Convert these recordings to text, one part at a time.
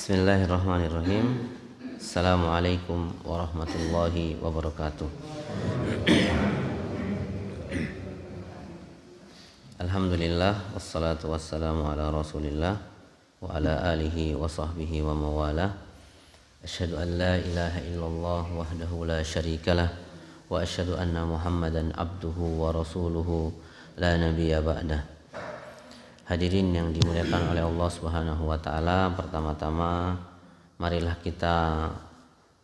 بسم الله الرحمن الرحيم السلام عليكم ورحمة الله وبركاته الحمد لله والصلاة والسلام على رسول الله وعلى آله وصحبه وموالاه أشهد أن لا إله إلا الله وحده لا شريك له وأشهد أن محمدا عبده ورسوله لا نبي بعده Hadirin yang dimuliakan oleh Allah Subhanahu wa taala, pertama-tama marilah kita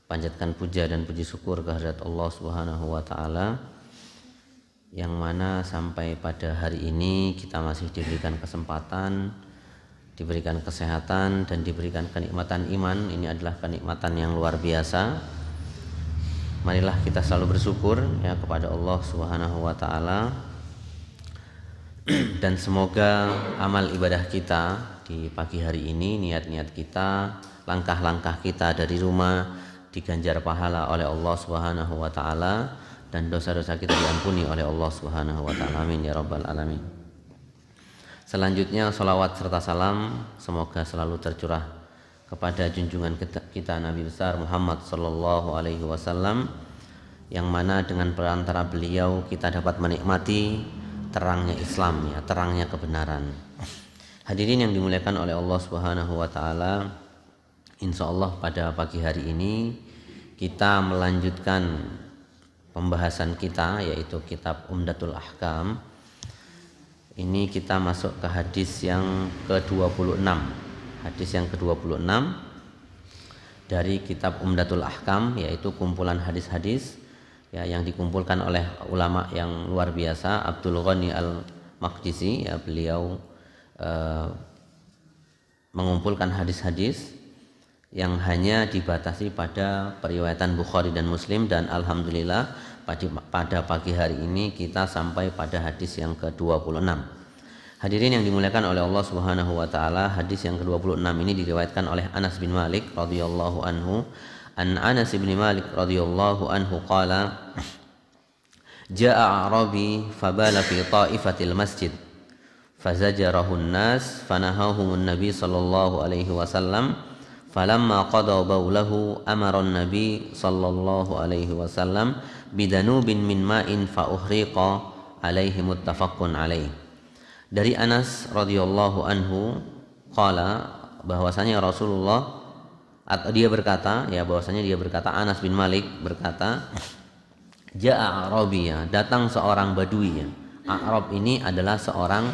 panjatkan puja dan puji syukur kehadirat Allah Subhanahu wa taala yang mana sampai pada hari ini kita masih diberikan kesempatan, diberikan kesehatan dan diberikan kenikmatan iman. Ini adalah kenikmatan yang luar biasa. Marilah kita selalu bersyukur ya kepada Allah Subhanahu wa taala dan semoga amal ibadah kita di pagi hari ini, niat-niat kita, langkah-langkah kita dari rumah diganjar pahala oleh Allah Subhanahu wa taala dan dosa-dosa kita diampuni oleh Allah Subhanahu wa taala. Amin ya rabbal alamin. Selanjutnya salawat serta salam semoga selalu tercurah kepada junjungan kita, kita Nabi besar Muhammad sallallahu alaihi wasallam yang mana dengan perantara beliau kita dapat menikmati terangnya Islam ya, terangnya kebenaran. Hadirin yang dimuliakan oleh Allah Subhanahu wa taala, insyaallah pada pagi hari ini kita melanjutkan pembahasan kita yaitu kitab Umdatul Ahkam. Ini kita masuk ke hadis yang ke-26. Hadis yang ke-26 dari kitab Umdatul Ahkam yaitu kumpulan hadis-hadis ya yang dikumpulkan oleh ulama yang luar biasa Abdul Ghani Al Makdisi, ya beliau eh, mengumpulkan hadis-hadis yang hanya dibatasi pada periwayatan Bukhari dan Muslim dan alhamdulillah pada, pagi hari ini kita sampai pada hadis yang ke-26. Hadirin yang dimuliakan oleh Allah Subhanahu wa taala, hadis yang ke-26 ini diriwayatkan oleh Anas bin Malik radhiyallahu anhu an Anas bin Malik radhiyallahu anhu qala Ja'a Arabi fabala fi ta'ifatil masjid fazajarahu an-nas fanahahu an-nabi sallallahu alaihi wasallam falamma qada bawlahu amara an-nabi sallallahu alaihi wasallam bidanubin min ma'in fa uhriqa alaihi muttafaqun alaihi dari Anas radhiyallahu anhu qala bahwasanya Rasulullah atau dia berkata ya bahwasanya dia berkata Anas bin Malik berkata Ja'a Arabia ya, datang seorang Badui ya. Arab ini adalah seorang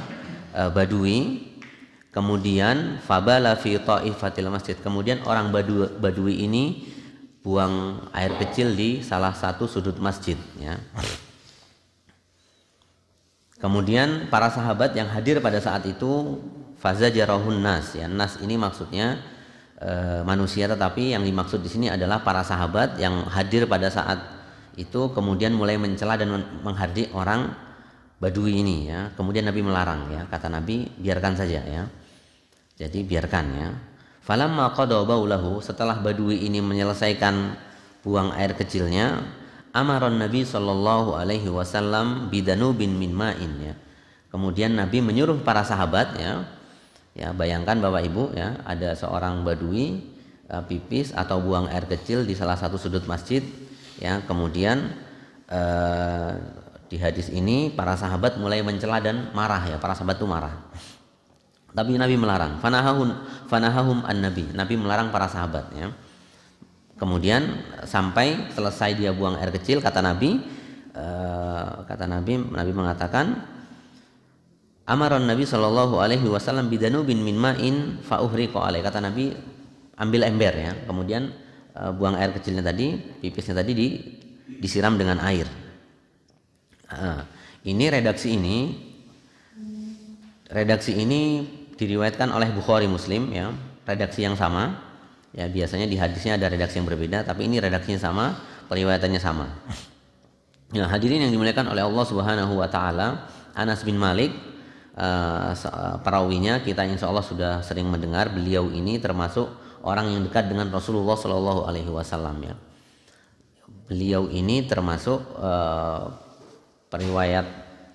uh, Badui kemudian fabala fi taifatil masjid kemudian orang Badui, Badui ini buang air kecil di salah satu sudut masjid ya Kemudian para sahabat yang hadir pada saat itu faza jarahun nas ya nas ini maksudnya Eh, manusia tetapi yang dimaksud di sini adalah para sahabat yang hadir pada saat itu kemudian mulai mencela dan menghardik orang Badui ini ya. Kemudian Nabi melarang ya, kata Nabi biarkan saja ya. Jadi biarkan ya. Falamma baulahu setelah Badui ini menyelesaikan buang air kecilnya, amaron Nabi Shallallahu alaihi wasallam bidanubin minmain ya. Kemudian Nabi menyuruh para sahabat ya Ya, bayangkan Bapak Ibu ya, ada seorang badui uh, pipis atau buang air kecil di salah satu sudut masjid ya, kemudian uh, di hadis ini para sahabat mulai mencela dan marah ya, para sahabat itu marah. Tapi Nabi melarang. Fanahahun fanahahum an-nabi. Nabi melarang para sahabat ya. Kemudian sampai selesai dia buang air kecil kata Nabi uh, kata Nabi Nabi mengatakan Amaran Nabi Shallallahu Alaihi Wasallam bidanubin min ma'in fauhriko alai Kata Nabi, ambil ember ya, kemudian eh, buang air kecilnya tadi, pipisnya tadi di, disiram dengan air. Uh, ini redaksi ini, redaksi ini diriwayatkan oleh Bukhari Muslim ya, redaksi yang sama. Ya biasanya di hadisnya ada redaksi yang berbeda, tapi ini redaksinya sama, periwayatannya sama. Nah, hadirin yang dimuliakan oleh Allah Subhanahu wa taala, Anas bin Malik uh, perawinya kita insya Allah sudah sering mendengar beliau ini termasuk orang yang dekat dengan Rasulullah Shallallahu Alaihi Wasallam ya. Beliau ini termasuk uh, periwayat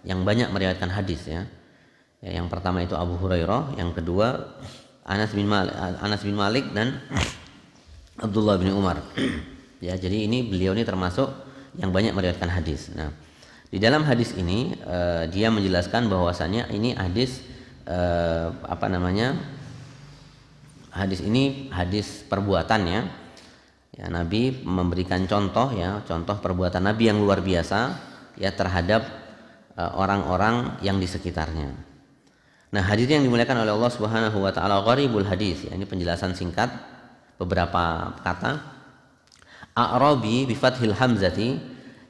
yang banyak meriwayatkan hadis ya. ya. Yang pertama itu Abu Hurairah, yang kedua Anas bin Malik, Anas bin Malik dan Abdullah bin Umar. ya, jadi ini beliau ini termasuk yang banyak meriwayatkan hadis. Nah, di dalam hadis ini uh, dia menjelaskan bahwasannya ini hadis uh, apa namanya? Hadis ini hadis perbuatan ya. Ya, Nabi memberikan contoh ya, contoh perbuatan Nabi yang luar biasa ya terhadap eh, orang-orang uh, yang di sekitarnya. Nah, hadis yang dimuliakan oleh Allah Subhanahu wa taala gharibul hadis ya, ini penjelasan singkat beberapa kata. Arabi bifathil hamzati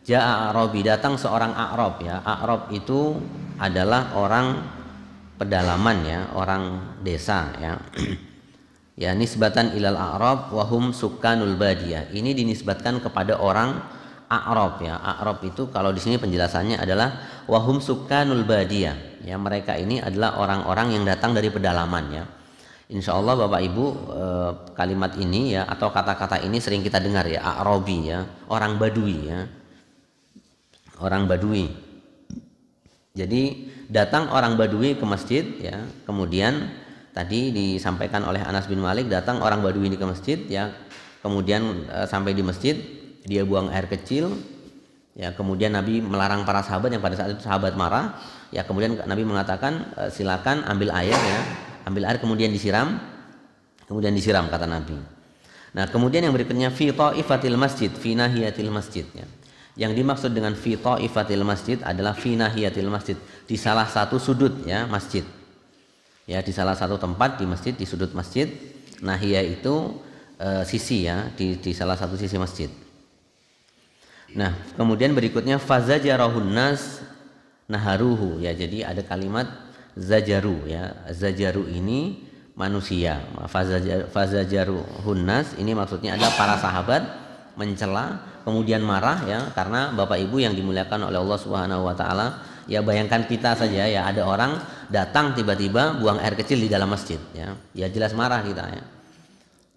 Ja'a Arabi datang seorang Arab ya. Arab itu adalah orang pedalaman ya, orang desa ya. ya nisbatan ilal Arab wahum sukanul badia. Ini dinisbatkan kepada orang Arab ya. Arab itu kalau di sini penjelasannya adalah wahum sukanul badia Ya mereka ini adalah orang-orang yang datang dari pedalaman ya. Insya Allah Bapak Ibu eh, kalimat ini ya atau kata-kata ini sering kita dengar ya Arabi ya orang Badui ya orang Badui. Jadi datang orang Badui ke masjid ya, kemudian tadi disampaikan oleh Anas bin Malik datang orang Badui ini ke masjid ya, kemudian e, sampai di masjid dia buang air kecil ya kemudian Nabi melarang para sahabat yang pada saat itu sahabat marah ya kemudian Nabi mengatakan e, silakan ambil air ya ambil air kemudian disiram kemudian disiram kata Nabi nah kemudian yang berikutnya fi ta'ifatil masjid fi nahiyatil masjid ya yang dimaksud dengan fi ta'ifatil masjid adalah fi nahiyatil masjid di salah satu sudut ya masjid ya di salah satu tempat di masjid di sudut masjid nahiyah itu e, sisi ya di, di salah satu sisi masjid nah kemudian berikutnya fazajarahun nas naharuhu ya jadi ada kalimat zajaru ya zajaru ini manusia fazajar, fazajaruhun nas ini maksudnya ada para sahabat mencela kemudian marah ya karena Bapak Ibu yang dimuliakan oleh Allah Subhanahu wa taala ya bayangkan kita saja ya ada orang datang tiba-tiba buang air kecil di dalam masjid ya ya jelas marah kita ya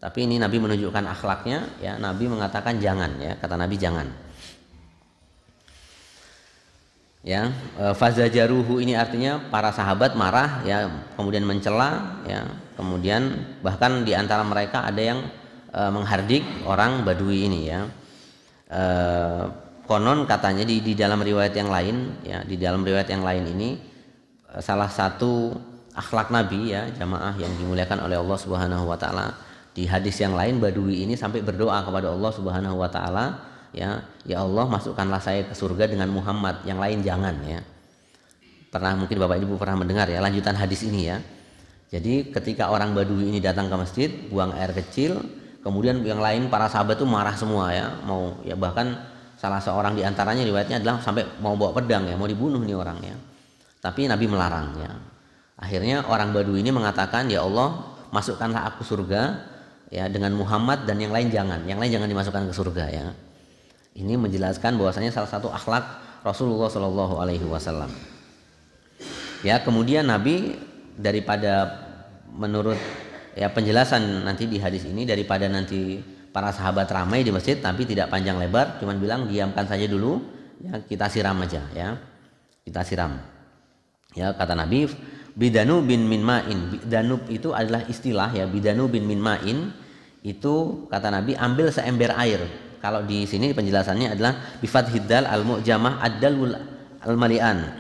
tapi ini Nabi menunjukkan akhlaknya ya Nabi mengatakan jangan ya kata Nabi jangan ya e, fazajaruhu ini artinya para sahabat marah ya kemudian mencela ya kemudian bahkan di antara mereka ada yang e, menghardik orang badui ini ya eh, konon katanya di, di dalam riwayat yang lain ya di dalam riwayat yang lain ini eh, salah satu akhlak Nabi ya jamaah yang dimuliakan oleh Allah Subhanahu wa taala. Di hadis yang lain Badui ini sampai berdoa kepada Allah Subhanahu wa taala ya, ya Allah masukkanlah saya ke surga dengan Muhammad, yang lain jangan ya. Pernah mungkin Bapak Ibu pernah mendengar ya lanjutan hadis ini ya. Jadi ketika orang Badui ini datang ke masjid, buang air kecil, kemudian yang lain para sahabat itu marah semua ya mau ya bahkan salah seorang diantaranya riwayatnya adalah sampai mau bawa pedang ya mau dibunuh nih orangnya. tapi Nabi melarangnya. akhirnya orang Badu ini mengatakan ya Allah masukkanlah aku surga ya dengan Muhammad dan yang lain jangan yang lain jangan dimasukkan ke surga ya ini menjelaskan bahwasanya salah satu akhlak Rasulullah Shallallahu Alaihi Wasallam ya kemudian Nabi daripada menurut ya penjelasan nanti di hadis ini daripada nanti para sahabat ramai di masjid tapi tidak panjang lebar cuman bilang diamkan saja dulu ya kita siram aja ya kita siram ya kata Nabi bidanu bin min ma'in bidanub itu adalah istilah ya bidanu bin min ma'in itu kata Nabi ambil seember air kalau di sini penjelasannya adalah bifat hidal al mu'jamah adalul al malian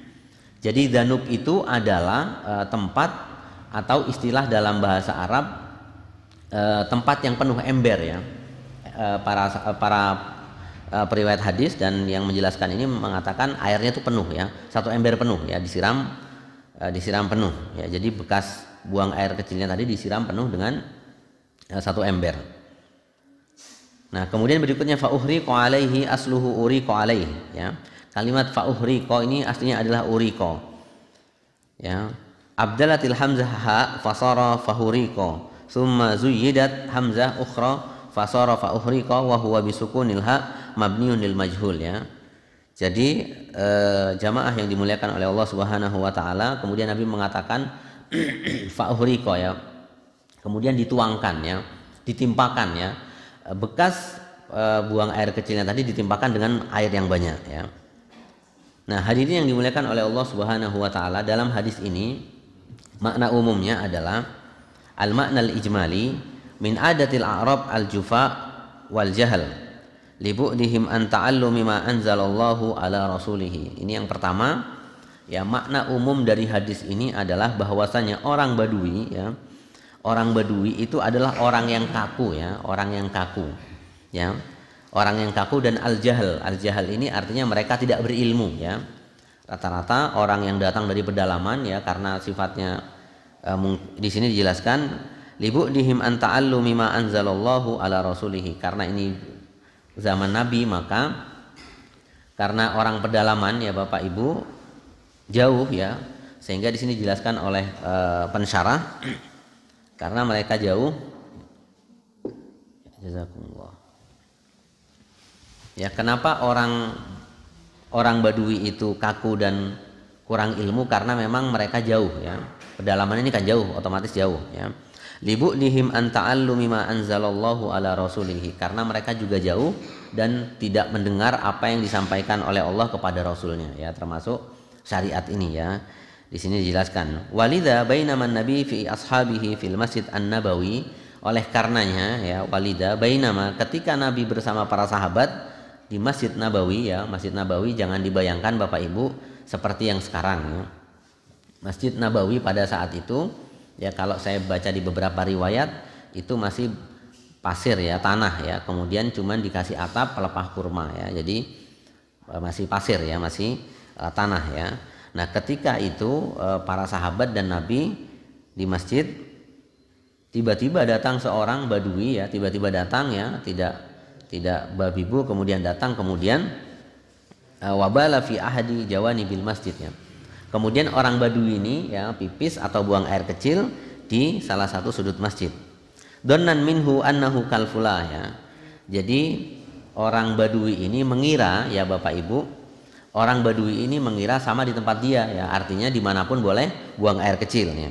jadi danub itu adalah uh, tempat atau istilah dalam bahasa Arab eh, tempat yang penuh ember ya eh, para para eh, periwayat hadis dan yang menjelaskan ini mengatakan airnya itu penuh ya satu ember penuh ya disiram disiram penuh ya jadi bekas buang air kecilnya tadi disiram penuh dengan satu ember nah kemudian berikutnya fauhri alaihi asluhu uri alaihi ya kalimat fauhri ko ini aslinya adalah uri ko ya abdalatil hamzah ha fasara fahuriko summa zuyidat hamzah ukhra fasara fahuriko wa huwa bisukunil ha mabniun lil majhul ya jadi e, jamaah yang dimuliakan oleh Allah Subhanahu wa taala kemudian Nabi mengatakan fauhriqa ya kemudian dituangkan ya ditimpakan ya bekas e, buang air kecilnya tadi ditimpakan dengan air yang banyak ya Nah, hadirin yang dimuliakan oleh Allah Subhanahu wa taala dalam hadis ini Makna umumnya adalah al makna ijmali min adatil a'rab al jufa wal jahal libu an ta'allumi ma anzalallahu ala rasulih. Ini yang pertama. Ya, makna umum dari hadis ini adalah bahwasanya orang Badui ya, orang Badui itu adalah orang yang kaku ya, orang yang kaku. Ya. Orang yang kaku dan al-jahal. Al-jahal ini artinya mereka tidak berilmu ya rata-rata orang yang datang dari pedalaman ya karena sifatnya e, di sini dijelaskan libu dihim anta'allu mimma anzalallahu ala rasulih karena ini zaman nabi maka karena orang pedalaman ya Bapak Ibu jauh ya sehingga di sini dijelaskan oleh e, pensyarah karena mereka jauh jazakumullah ya kenapa orang orang Badui itu kaku dan kurang ilmu karena memang mereka jauh ya. Pedalaman ini kan jauh, otomatis jauh ya. Libu lihim lumima ma anzalallahu ala rasulihi karena mereka juga jauh dan tidak mendengar apa yang disampaikan oleh Allah kepada rasulnya ya termasuk syariat ini ya. Di sini dijelaskan walida bainaman nabi fi ashabihi fil masjid an-nabawi oleh karenanya ya walida bainama ketika nabi bersama para sahabat di Masjid Nabawi ya Masjid Nabawi jangan dibayangkan Bapak Ibu seperti yang sekarang ya. Masjid Nabawi pada saat itu ya kalau saya baca di beberapa riwayat itu masih pasir ya tanah ya kemudian cuman dikasih atap pelepah kurma ya jadi e, masih pasir ya masih uh, tanah ya nah ketika itu uh, para sahabat dan nabi di masjid tiba-tiba datang seorang badui ya tiba-tiba datang ya tidak tidak ibu, kemudian datang kemudian e, wabala fi ahadi jawani bil masjidnya kemudian orang badui ini ya pipis atau buang air kecil di salah satu sudut masjid Donan minhu annahu kalfula ya jadi orang badui ini mengira ya bapak ibu orang badui ini mengira sama di tempat dia ya artinya dimanapun boleh buang air kecil ya.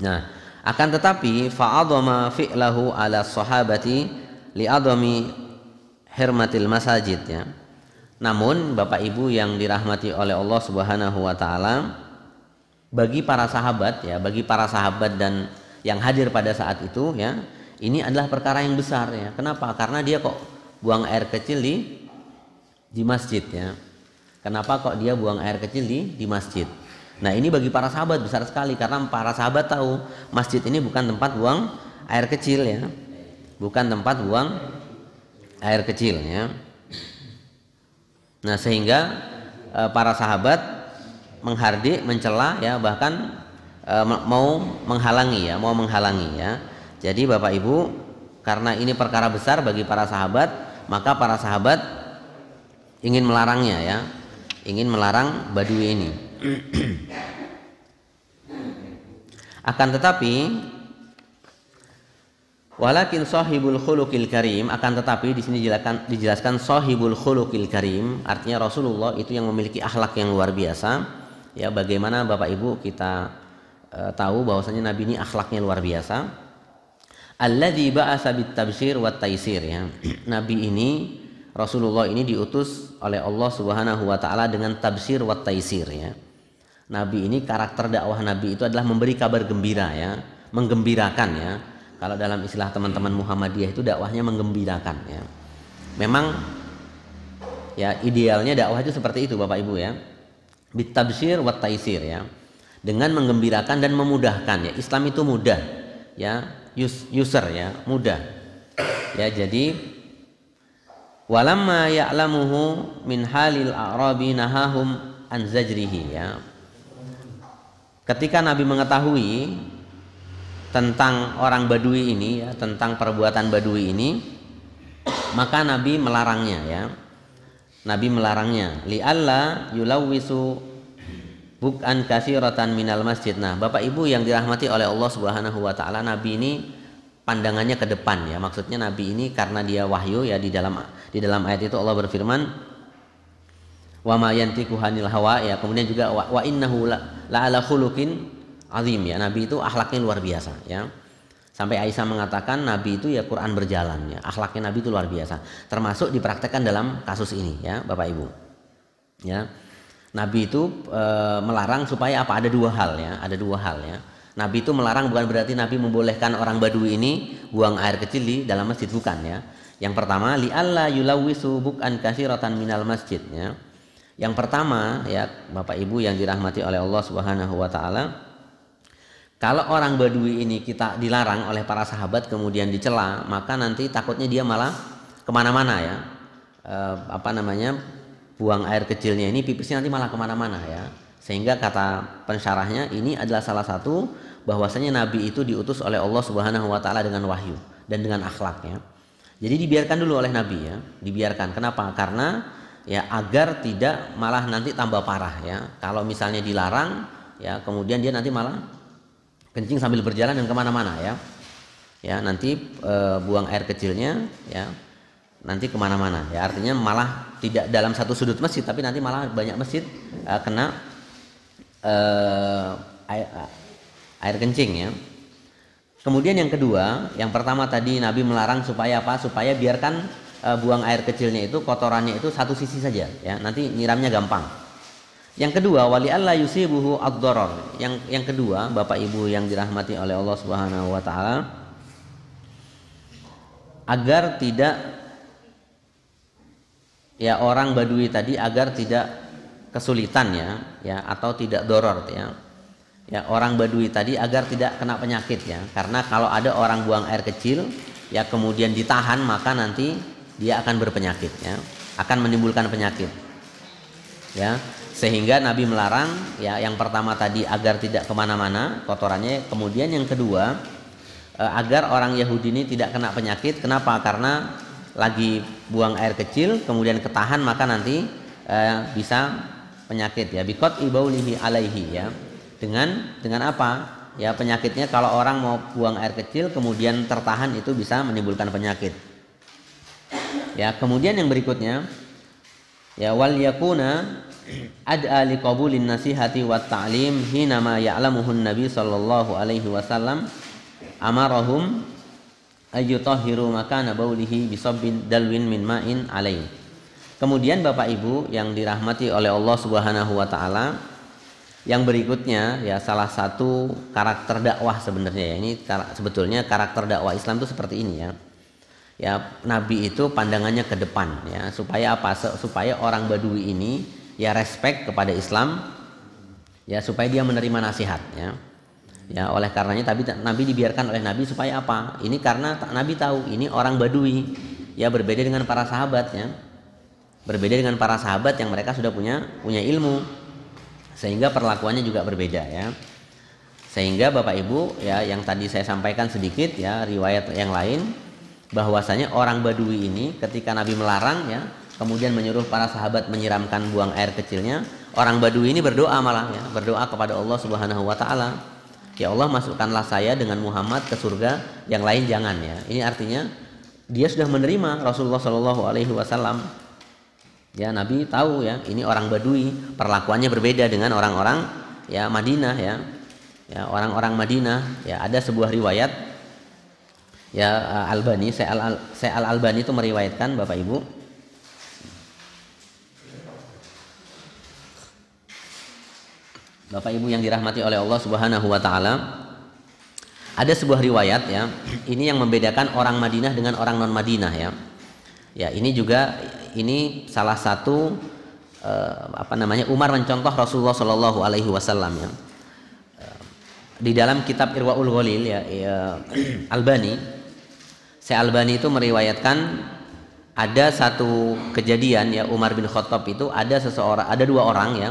nah akan tetapi fa'adhama fi'lahu ala sahabati li'adami hermatil masajid ya. Namun Bapak Ibu yang dirahmati oleh Allah Subhanahu wa taala bagi para sahabat ya, bagi para sahabat dan yang hadir pada saat itu ya, ini adalah perkara yang besar ya. Kenapa? Karena dia kok buang air kecil di di masjid ya. Kenapa kok dia buang air kecil di di masjid? Nah, ini bagi para sahabat besar sekali karena para sahabat tahu masjid ini bukan tempat buang air kecil ya bukan tempat buang air kecil ya. Nah, sehingga e, para sahabat menghardik, mencela ya, bahkan e, mau menghalangi ya, mau menghalangi ya. Jadi Bapak Ibu, karena ini perkara besar bagi para sahabat, maka para sahabat ingin melarangnya ya, ingin melarang Badui ini. Akan tetapi Walakin sahibul khuluqil karim akan tetapi di sini dijelaskan dijelaskan sahibul khuluqil karim artinya Rasulullah itu yang memiliki akhlak yang luar biasa. Ya bagaimana Bapak Ibu kita e, tahu bahwasanya Nabi ini akhlaknya luar biasa. Alladzi ba'atsa bit tabsyir wat taisir ya. Nabi ini Rasulullah ini diutus oleh Allah Subhanahu wa taala dengan tabsir wat taisir ya. Nabi ini karakter dakwah Nabi itu adalah memberi kabar gembira ya, menggembirakan ya kalau dalam istilah teman-teman Muhammadiyah itu dakwahnya menggembirakan ya. Memang ya idealnya dakwah itu seperti itu Bapak Ibu ya. Bitabsir wa taisir ya. Dengan menggembirakan dan memudahkan ya. Islam itu mudah ya. User ya, mudah. Ya, jadi walamma ya'lamuhu min halil a'rabi nahahum an zajrihi ya. Ketika Nabi mengetahui tentang orang Badui ini ya, tentang perbuatan Badui ini maka Nabi melarangnya ya. Nabi melarangnya alla yulawisu buk'an kasiratan minal masjid. Nah, Bapak Ibu yang dirahmati oleh Allah Subhanahu wa taala, Nabi ini pandangannya ke depan ya. Maksudnya Nabi ini karena dia wahyu ya di dalam di dalam ayat itu Allah berfirman wa ma yantiku hanil hawa ya kemudian juga wa, wa innahu la, la ala khuluqin azim ya nabi itu akhlaknya luar biasa ya sampai Aisyah mengatakan nabi itu ya Quran berjalan ya akhlaknya nabi itu luar biasa termasuk dipraktekkan dalam kasus ini ya Bapak Ibu ya nabi itu e, melarang supaya apa ada dua hal ya ada dua hal ya nabi itu melarang bukan berarti nabi membolehkan orang badui ini buang air kecil di dalam masjid bukan ya yang pertama li alla yulawisu buk'an kasiratan minal masjid ya yang pertama ya Bapak Ibu yang dirahmati oleh Allah Subhanahu wa taala kalau orang badui ini kita dilarang oleh para sahabat kemudian dicela, maka nanti takutnya dia malah kemana-mana ya. E, apa namanya buang air kecilnya ini pipisnya nanti malah kemana-mana ya. Sehingga kata pensyarahnya ini adalah salah satu bahwasanya Nabi itu diutus oleh Allah Subhanahu Wa Taala dengan wahyu dan dengan akhlaknya. Jadi dibiarkan dulu oleh Nabi ya, dibiarkan. Kenapa? Karena ya agar tidak malah nanti tambah parah ya. Kalau misalnya dilarang ya kemudian dia nanti malah kencing sambil berjalan dan kemana-mana ya ya nanti e, buang air kecilnya ya nanti kemana-mana ya artinya malah tidak dalam satu sudut masjid tapi nanti malah banyak masjid e, kena e, air, air kencing ya kemudian yang kedua yang pertama tadi Nabi melarang supaya apa supaya biarkan e, buang air kecilnya itu kotorannya itu satu sisi saja ya nanti nyiramnya gampang yang kedua, wali Allah yusibuhu ad dharar Yang yang kedua, Bapak Ibu yang dirahmati oleh Allah Subhanahu wa taala agar tidak ya orang badui tadi agar tidak kesulitan ya, ya atau tidak doror ya. Ya orang badui tadi agar tidak kena penyakit ya. Karena kalau ada orang buang air kecil ya kemudian ditahan maka nanti dia akan berpenyakit ya, akan menimbulkan penyakit. Ya, sehingga Nabi melarang ya yang pertama tadi agar tidak kemana-mana kotorannya kemudian yang kedua eh, agar orang Yahudi ini tidak kena penyakit kenapa karena lagi buang air kecil kemudian ketahan maka nanti eh, bisa penyakit ya bikot ibaulihi alaihi ya dengan dengan apa ya penyakitnya kalau orang mau buang air kecil kemudian tertahan itu bisa menimbulkan penyakit ya kemudian yang berikutnya ya wal yakuna ad'a liqabulin nasihati wa ta'lim hina ma ya'lamuhun nabi sallallahu alaihi wasallam amarahum ayyutahhiru makana baulihi bisabbin dalwin min ma'in alaih kemudian Bapak Ibu yang dirahmati oleh Allah Subhanahu wa taala yang berikutnya ya salah satu karakter dakwah sebenarnya ya ini kar sebetulnya karakter dakwah Islam itu seperti ini ya ya Nabi itu pandangannya ke depan ya supaya apa supaya orang Badui ini ya respect kepada Islam ya supaya dia menerima nasihat ya ya oleh karenanya tapi Nabi dibiarkan oleh Nabi supaya apa ini karena Nabi tahu ini orang Badui ya berbeda dengan para sahabat ya berbeda dengan para sahabat yang mereka sudah punya punya ilmu sehingga perlakuannya juga berbeda ya sehingga Bapak Ibu ya yang tadi saya sampaikan sedikit ya riwayat yang lain bahwasanya orang Badui ini ketika Nabi melarang ya kemudian menyuruh para sahabat menyiramkan buang air kecilnya. Orang Badui ini berdoa malah ya, berdoa kepada Allah Subhanahu wa taala. Ya Allah masukkanlah saya dengan Muhammad ke surga, yang lain jangan ya. Ini artinya dia sudah menerima Rasulullah Shallallahu alaihi wasallam. Ya, Nabi tahu ya, ini orang Badui, perlakuannya berbeda dengan orang-orang ya Madinah ya. Ya, orang-orang Madinah ya ada sebuah riwayat ya Albani, saya Al, saya Al Albani itu meriwayatkan Bapak Ibu Bapak Ibu yang dirahmati oleh Allah Subhanahu wa taala. Ada sebuah riwayat ya, ini yang membedakan orang Madinah dengan orang non Madinah ya. Ya, ini juga ini salah satu eh, apa namanya Umar mencontoh Rasulullah Shallallahu alaihi wasallam ya. Eh, di dalam kitab Irwaul Ghalil ya, ya Albani Syekh Albani itu meriwayatkan ada satu kejadian ya Umar bin Khattab itu ada seseorang ada dua orang ya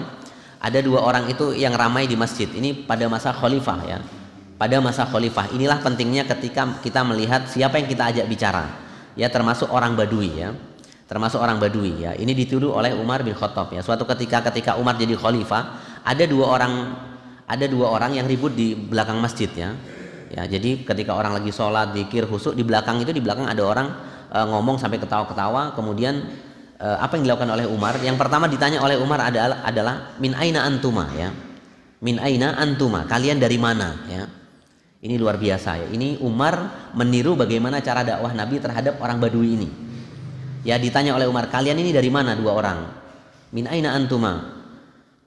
ada dua orang itu yang ramai di masjid ini pada masa khalifah ya pada masa khalifah inilah pentingnya ketika kita melihat siapa yang kita ajak bicara ya termasuk orang badui ya termasuk orang badui ya ini dituduh oleh Umar bin Khattab ya suatu ketika ketika Umar jadi khalifah ada dua orang ada dua orang yang ribut di belakang masjid ya ya jadi ketika orang lagi sholat dikir husuk di belakang itu di belakang ada orang e, ngomong sampai ketawa-ketawa kemudian Eh, apa yang dilakukan oleh Umar? Yang pertama ditanya oleh Umar adalah adalah min aina antuma ya. Min aina antuma, kalian dari mana ya? Ini luar biasa ya. Ini Umar meniru bagaimana cara dakwah Nabi terhadap orang Badui ini. Ya ditanya oleh Umar, kalian ini dari mana dua orang? Min aina antuma.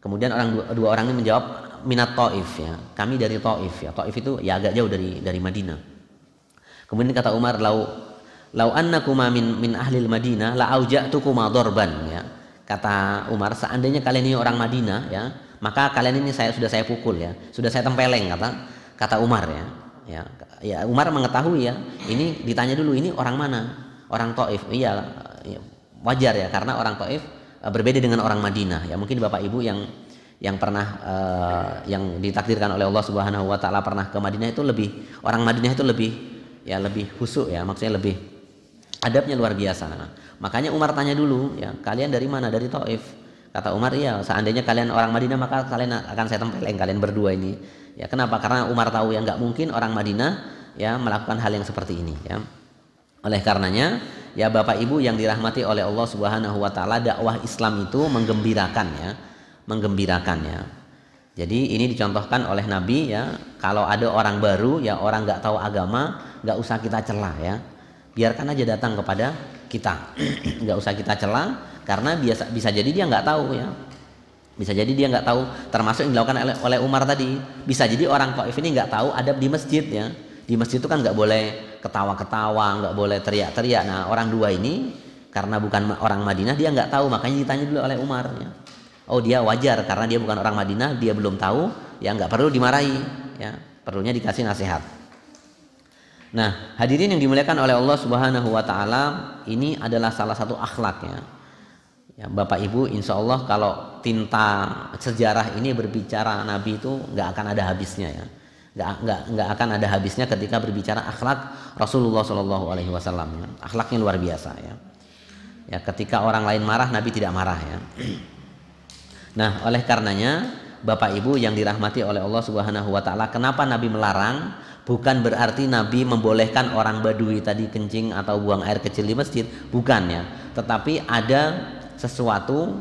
Kemudian orang dua, dua orang ini menjawab minat Taif ya. Kami dari Taif ya. Taif itu ya agak jauh dari dari Madinah. Kemudian kata Umar, lau lau annakuma min min ahli Madinah la auja'tukuma dorban ya. Kata Umar, seandainya kalian ini orang Madinah ya, maka kalian ini saya sudah saya pukul ya, sudah saya tempeleng kata kata Umar ya. Ya, ya Umar mengetahui ya, ini ditanya dulu ini orang mana? Orang Taif. Iya, ya, wajar ya karena orang Taif eh, berbeda dengan orang Madinah ya. Mungkin Bapak Ibu yang yang pernah uh, yang ditakdirkan oleh Allah Subhanahu wa taala pernah ke Madinah itu lebih orang Madinah itu lebih ya lebih husuk ya, maksudnya lebih adabnya luar biasa makanya Umar tanya dulu ya kalian dari mana dari Taif kata Umar ya seandainya kalian orang Madinah maka kalian akan saya tempeleng kalian berdua ini ya kenapa karena Umar tahu yang nggak mungkin orang Madinah ya melakukan hal yang seperti ini ya oleh karenanya ya Bapak Ibu yang dirahmati oleh Allah Subhanahu wa taala dakwah Islam itu menggembirakan ya menggembirakan ya jadi ini dicontohkan oleh Nabi ya kalau ada orang baru ya orang nggak tahu agama nggak usah kita celah ya biarkan aja datang kepada kita nggak usah kita celah karena biasa bisa jadi dia nggak tahu ya bisa jadi dia nggak tahu termasuk yang dilakukan oleh, oleh Umar tadi bisa jadi orang Taif ini nggak tahu adab di masjid ya di masjid itu kan nggak boleh ketawa-ketawa nggak boleh teriak-teriak nah orang dua ini karena bukan orang Madinah dia nggak tahu makanya ditanya dulu oleh Umar ya. oh dia wajar karena dia bukan orang Madinah dia belum tahu ya nggak perlu dimarahi ya perlunya dikasih nasihat Nah, hadirin yang dimuliakan oleh Allah Subhanahu wa taala, ini adalah salah satu akhlaknya. Ya, Bapak Ibu, insya Allah kalau tinta sejarah ini berbicara Nabi itu nggak akan ada habisnya ya. Nggak, nggak, nggak akan ada habisnya ketika berbicara akhlak Rasulullah Shallallahu Alaihi Wasallam. Ya. Akhlaknya luar biasa ya. Ya, ketika orang lain marah, Nabi tidak marah ya. Nah, oleh karenanya Bapak Ibu yang dirahmati oleh Allah Subhanahu wa taala, kenapa Nabi melarang bukan berarti Nabi membolehkan orang Badui tadi kencing atau buang air kecil di masjid, bukan ya. Tetapi ada sesuatu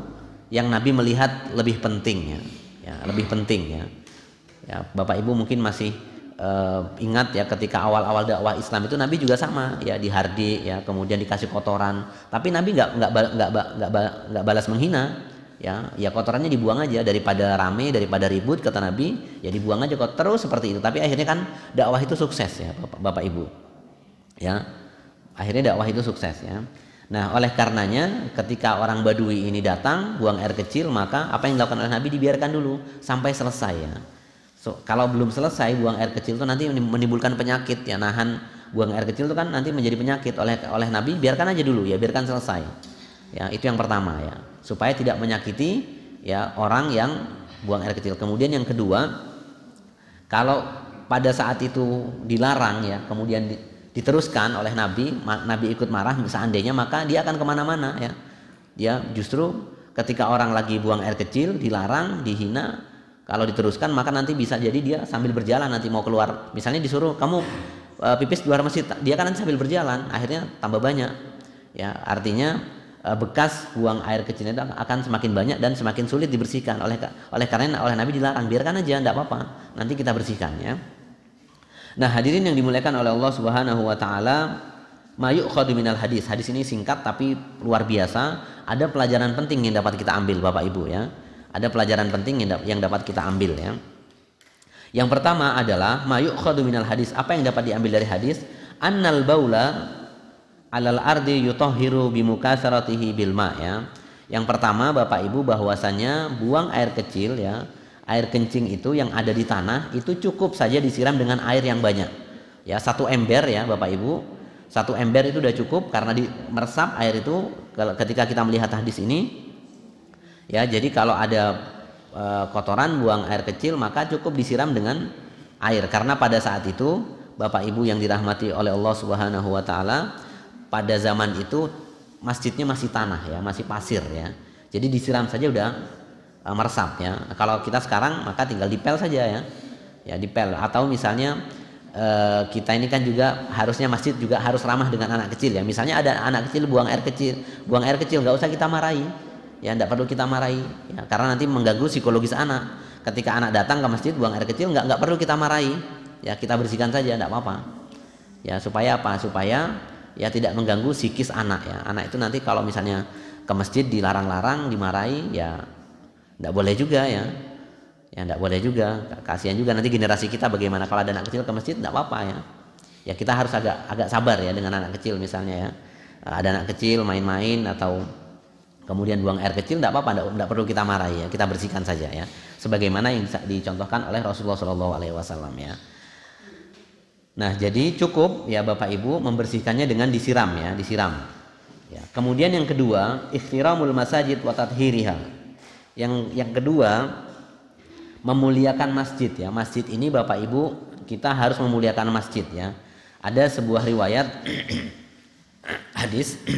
yang Nabi melihat lebih penting ya, ya lebih penting ya. ya. Bapak Ibu mungkin masih uh, ingat ya ketika awal-awal dakwah Islam itu Nabi juga sama ya dihardik ya, kemudian dikasih kotoran, tapi Nabi nggak nggak nggak nggak balas menghina, ya ya kotorannya dibuang aja daripada rame daripada ribut kata Nabi ya dibuang aja kok terus seperti itu tapi akhirnya kan dakwah itu sukses ya bapak, bapak ibu ya akhirnya dakwah itu sukses ya nah oleh karenanya ketika orang Badui ini datang buang air kecil maka apa yang dilakukan oleh Nabi dibiarkan dulu sampai selesai ya so, kalau belum selesai buang air kecil itu nanti menimbulkan penyakit ya nahan buang air kecil itu kan nanti menjadi penyakit oleh oleh Nabi biarkan aja dulu ya biarkan selesai ya itu yang pertama ya supaya tidak menyakiti ya orang yang buang air kecil. Kemudian yang kedua, kalau pada saat itu dilarang ya, kemudian diteruskan oleh Nabi, Nabi ikut marah seandainya maka dia akan kemana-mana ya. Dia justru ketika orang lagi buang air kecil dilarang, dihina, kalau diteruskan maka nanti bisa jadi dia sambil berjalan nanti mau keluar. Misalnya disuruh kamu eh, pipis di luar masjid, dia kan nanti sambil berjalan, akhirnya tambah banyak. Ya, artinya Eh, bekas buang air kecil itu akan semakin banyak dan semakin sulit dibersihkan oleh oleh karena oleh Nabi dilarang biarkan aja tidak apa-apa nanti kita bersihkan ya nah hadirin yang dimuliakan oleh Allah Subhanahu wa taala mayuk minal hadis hadis ini singkat tapi luar biasa ada pelajaran penting yang dapat kita ambil Bapak Ibu ya ada pelajaran penting yang, yang dapat kita ambil ya yang pertama adalah mayuk minal hadis apa yang dapat diambil dari hadis annal baula alal ardi bimuka bimukasaratihi bilma ya. Yang pertama Bapak Ibu bahwasanya buang air kecil ya. Air kencing itu yang ada di tanah itu cukup saja disiram dengan air yang banyak. Ya, satu ember ya Bapak Ibu. Satu ember itu sudah cukup karena di meresap air itu ketika kita melihat hadis ini ya. Jadi kalau ada e, kotoran buang air kecil maka cukup disiram dengan air karena pada saat itu Bapak Ibu yang dirahmati oleh Allah Subhanahu wa taala pada zaman itu masjidnya masih tanah ya, masih pasir ya. Jadi disiram saja udah e, meresap ya. Nah, kalau kita sekarang maka tinggal dipel saja ya. Ya dipel atau misalnya e, kita ini kan juga harusnya masjid juga harus ramah dengan anak kecil ya. Misalnya ada anak kecil buang air kecil, buang air kecil nggak usah kita marahi. Ya nggak perlu kita marahi ya, karena nanti mengganggu psikologis anak. Ketika anak datang ke masjid buang air kecil nggak nggak perlu kita marahi. Ya kita bersihkan saja tidak apa-apa. Ya supaya apa? Supaya ya tidak mengganggu psikis anak ya anak itu nanti kalau misalnya ke masjid dilarang-larang dimarahi ya tidak boleh juga ya ya tidak boleh juga kasihan juga nanti generasi kita bagaimana kalau ada anak kecil ke masjid tidak apa-apa ya ya kita harus agak agak sabar ya dengan anak kecil misalnya ya ada anak kecil main-main atau kemudian buang air kecil tidak apa-apa tidak perlu kita marahi ya kita bersihkan saja ya sebagaimana yang dicontohkan oleh Rasulullah SAW ya Nah, jadi cukup ya Bapak Ibu membersihkannya dengan disiram ya, disiram. Ya. Kemudian yang kedua, ikhtiramul masajid wa tathhiriha. Yang yang kedua, memuliakan masjid ya. Masjid ini Bapak Ibu kita harus memuliakan masjid ya. Ada sebuah riwayat hadis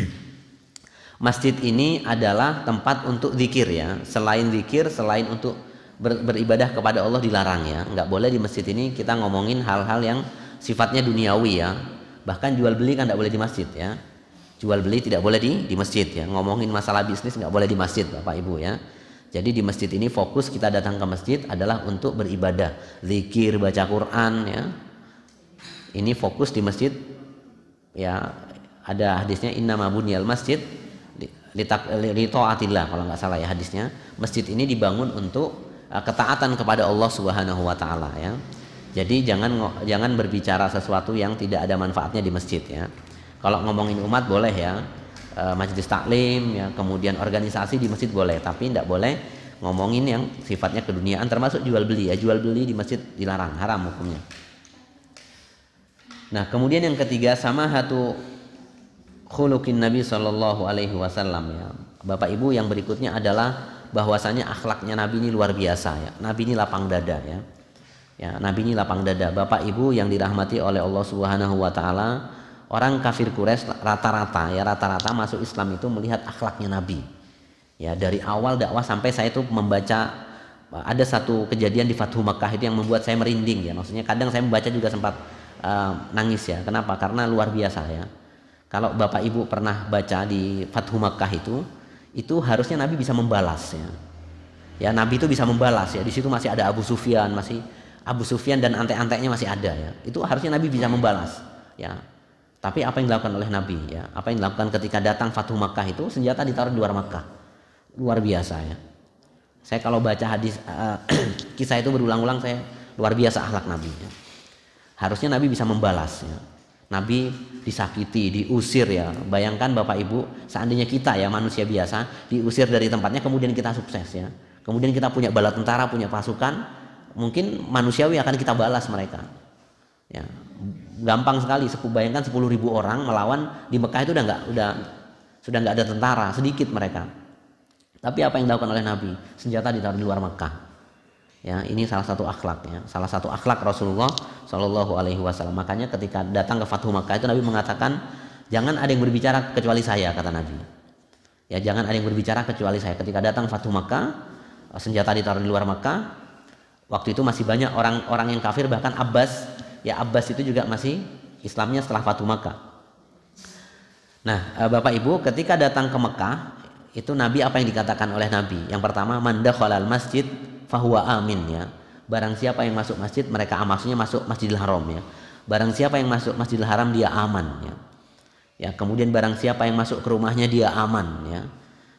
masjid ini adalah tempat untuk zikir ya. Selain zikir, selain untuk ber, beribadah kepada Allah dilarang ya. Enggak boleh di masjid ini kita ngomongin hal-hal yang sifatnya duniawi ya bahkan jual beli kan tidak boleh di masjid ya jual beli tidak boleh di di masjid ya ngomongin masalah bisnis nggak boleh di masjid bapak ibu ya jadi di masjid ini fokus kita datang ke masjid adalah untuk beribadah zikir baca Quran ya ini fokus di masjid ya ada hadisnya inna mabunyal masjid litoatillah kalau nggak salah ya hadisnya masjid ini dibangun untuk eh, ketaatan kepada Allah Subhanahu wa taala ya jadi jangan jangan berbicara sesuatu yang tidak ada manfaatnya di masjid ya. Kalau ngomongin umat boleh ya, e, majelis taklim ya, kemudian organisasi di masjid boleh, tapi tidak boleh ngomongin yang sifatnya keduniaan termasuk jual beli ya. Jual beli di masjid dilarang, haram hukumnya. Nah, kemudian yang ketiga sama satu khuluqin Nabi Shallallahu alaihi wasallam ya. Bapak Ibu yang berikutnya adalah bahwasanya akhlaknya Nabi ini luar biasa ya. Nabi ini lapang dada ya Ya, Nabi ini lapang dada. Bapak Ibu yang dirahmati oleh Allah Subhanahu wa taala, orang kafir Quraisy rata-rata ya rata-rata masuk Islam itu melihat akhlaknya Nabi. Ya, dari awal dakwah sampai saya itu membaca ada satu kejadian di Fathu Makkah itu yang membuat saya merinding ya. Maksudnya kadang saya membaca juga sempat uh, nangis ya. Kenapa? Karena luar biasa ya. Kalau Bapak Ibu pernah baca di Fathu Makkah itu, itu harusnya Nabi bisa membalas ya. Ya Nabi itu bisa membalas ya. Di situ masih ada Abu Sufyan, masih Abu Sufyan dan antek-anteknya masih ada ya. Itu harusnya Nabi bisa membalas ya. Tapi apa yang dilakukan oleh Nabi ya? Apa yang dilakukan ketika datang Fathu Makkah itu senjata ditaruh di luar Makkah. Luar biasa ya. Saya kalau baca hadis uh, kisah itu berulang-ulang saya luar biasa akhlak Nabi. Ya. Harusnya Nabi bisa membalas ya. Nabi disakiti, diusir ya. Bayangkan Bapak Ibu, seandainya kita ya manusia biasa diusir dari tempatnya kemudian kita sukses ya. Kemudian kita punya bala tentara, punya pasukan, mungkin manusiawi akan kita balas mereka. Ya, gampang sekali. Bayangkan 10 ribu orang melawan di Mekah itu udah nggak udah sudah nggak ada tentara, sedikit mereka. Tapi apa yang dilakukan oleh Nabi? Senjata ditaruh di luar Mekah. Ya, ini salah satu akhlak ya. Salah satu akhlak Rasulullah Shallallahu alaihi wasallam. Makanya ketika datang ke Fathu Mekah itu Nabi mengatakan, "Jangan ada yang berbicara kecuali saya," kata Nabi. Ya, jangan ada yang berbicara kecuali saya. Ketika datang Fathu Mekah senjata ditaruh di luar Mekah. Waktu itu masih banyak orang-orang yang kafir bahkan Abbas, ya Abbas itu juga masih Islamnya setelah Fatu Makkah. Nah, eh, Bapak Ibu, ketika datang ke Mekah, itu Nabi apa yang dikatakan oleh Nabi? Yang pertama, manda khalal masjid fahuwa amin ya. Barang siapa yang masuk masjid, mereka ah, maksudnya masuk Masjidil Haram ya. Barang siapa yang masuk Masjidil Haram dia aman ya. Ya, kemudian barang siapa yang masuk ke rumahnya dia aman ya.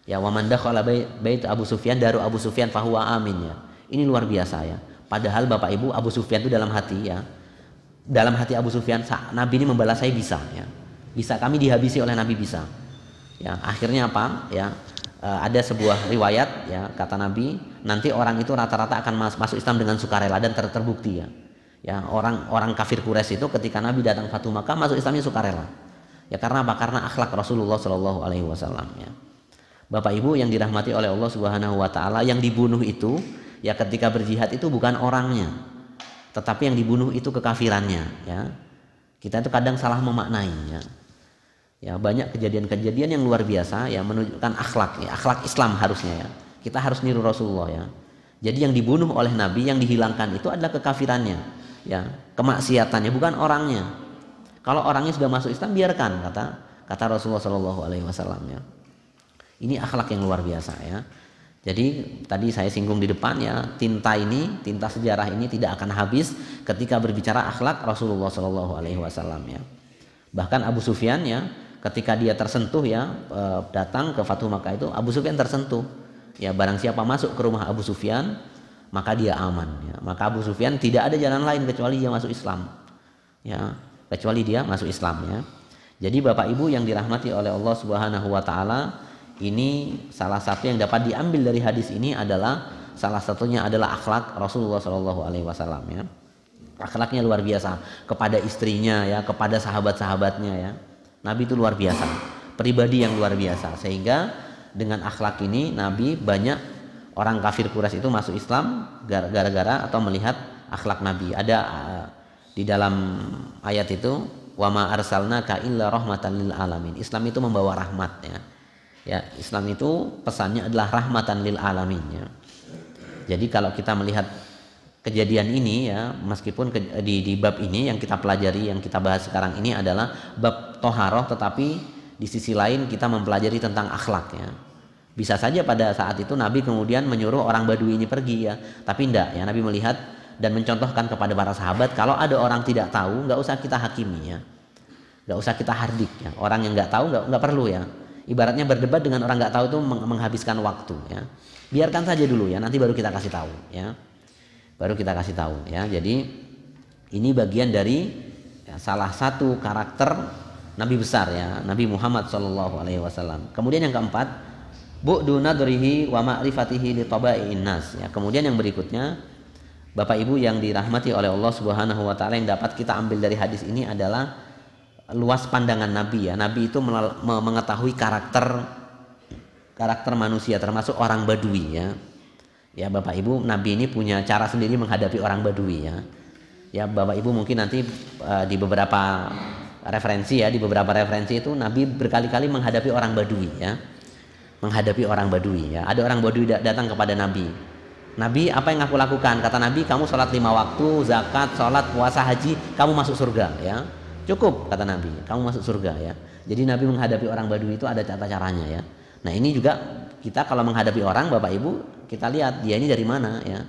Ya wa man bait Abu Sufyan daru Abu Sufyan fahuwa amin ya. Ini luar biasa ya. Padahal Bapak Ibu Abu Sufyan itu dalam hati ya. Dalam hati Abu Sufyan, Nabi ini membalas saya bisa ya. Bisa kami dihabisi oleh Nabi bisa. Ya, akhirnya apa? Ya, e, ada sebuah riwayat ya kata Nabi, nanti orang itu rata-rata akan masuk Islam dengan sukarela dan ter terbukti ya. Ya, orang orang kafir Quraisy itu ketika Nabi datang Fatu Makkah masuk Islamnya sukarela. Ya karena apa? Karena akhlak Rasulullah Shallallahu alaihi wasallam ya. Bapak Ibu yang dirahmati oleh Allah Subhanahu wa taala yang dibunuh itu ya ketika berjihad itu bukan orangnya tetapi yang dibunuh itu kekafirannya ya kita itu kadang salah memaknai ya ya banyak kejadian-kejadian yang luar biasa ya menunjukkan akhlak ya akhlak Islam harusnya ya kita harus niru Rasulullah ya jadi yang dibunuh oleh Nabi yang dihilangkan itu adalah kekafirannya ya kemaksiatannya bukan orangnya kalau orangnya sudah masuk Islam biarkan kata kata Rasulullah Shallallahu Alaihi Wasallam ya ini akhlak yang luar biasa ya jadi tadi saya singgung di depan ya, tinta ini, tinta sejarah ini tidak akan habis ketika berbicara akhlak Rasulullah Shallallahu alaihi wasallam ya. Bahkan Abu Sufyan ya, ketika dia tersentuh ya e, datang ke Fatuh Makkah itu Abu Sufyan tersentuh. Ya barang siapa masuk ke rumah Abu Sufyan, maka dia aman ya. Maka Abu Sufyan tidak ada jalan lain kecuali dia masuk Islam. Ya, kecuali dia masuk Islam ya. Jadi Bapak Ibu yang dirahmati oleh Allah Subhanahu wa taala, ini salah satu yang dapat diambil dari hadis ini adalah salah satunya adalah akhlak Rasulullah Shallallahu Alaihi Wasallam ya. Akhlaknya luar biasa kepada istrinya ya, kepada sahabat-sahabatnya ya. Nabi itu luar biasa, pribadi yang luar biasa sehingga dengan akhlak ini Nabi banyak orang kafir kuras itu masuk Islam gara-gara atau melihat akhlak Nabi. Ada eh, di dalam ayat itu wama arsalna ka illa rahmatan lil alamin. Islam itu membawa rahmat ya. Ya, Islam itu pesannya adalah rahmatan lil alamin ya. Jadi kalau kita melihat kejadian ini ya, meskipun ke, di, di bab ini yang kita pelajari, yang kita bahas sekarang ini adalah bab toharoh, tetapi di sisi lain kita mempelajari tentang akhlak ya. Bisa saja pada saat itu Nabi kemudian menyuruh orang Badui ini pergi ya, tapi tidak ya. Nabi melihat dan mencontohkan kepada para sahabat kalau ada orang tidak tahu nggak usah kita hakimi ya, nggak usah kita hardik ya. Orang yang nggak tahu nggak nggak perlu ya. Ibaratnya berdebat dengan orang nggak tahu itu menghabiskan waktu ya. Biarkan saja dulu ya, nanti baru kita kasih tahu ya. Baru kita kasih tahu ya. Jadi ini bagian dari ya, salah satu karakter Nabi besar ya, Nabi Muhammad Shallallahu alaihi wasallam. Kemudian yang keempat, bu'du nadrihi wa ma'rifatihi li nas ya. Kemudian yang berikutnya Bapak Ibu yang dirahmati oleh Allah Subhanahu wa taala yang dapat kita ambil dari hadis ini adalah luas pandangan Nabi ya. Nabi itu mengetahui karakter karakter manusia termasuk orang Badui ya. Ya Bapak Ibu, Nabi ini punya cara sendiri menghadapi orang Badui ya. Ya Bapak Ibu mungkin nanti uh, di beberapa referensi ya, di beberapa referensi itu Nabi berkali-kali menghadapi orang Badui ya. Menghadapi orang Badui ya. Ada orang Badui datang kepada Nabi. Nabi, apa yang aku lakukan? Kata Nabi, kamu sholat lima waktu, zakat, sholat, puasa, haji, kamu masuk surga ya cukup kata Nabi kamu masuk surga ya jadi Nabi menghadapi orang Badui itu ada cara caranya ya nah ini juga kita kalau menghadapi orang Bapak Ibu kita lihat dia ini dari mana ya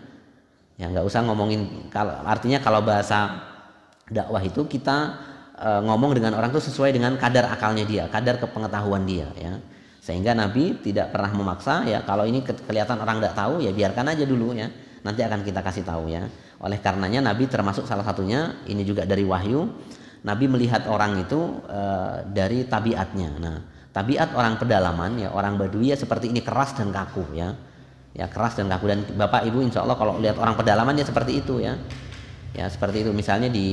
ya nggak usah ngomongin kalau artinya kalau bahasa dakwah itu kita e, ngomong dengan orang itu sesuai dengan kadar akalnya dia kadar kepengetahuan dia ya sehingga Nabi tidak pernah memaksa ya kalau ini kelihatan orang tidak tahu ya biarkan aja dulu ya nanti akan kita kasih tahu ya oleh karenanya Nabi termasuk salah satunya ini juga dari wahyu Nabi melihat orang itu e, dari tabiatnya. Nah, tabiat orang pedalaman ya orang Baduy ya seperti ini keras dan kaku ya. Ya keras dan kaku dan Bapak Ibu insya Allah kalau lihat orang pedalaman ya seperti itu ya. Ya seperti itu misalnya di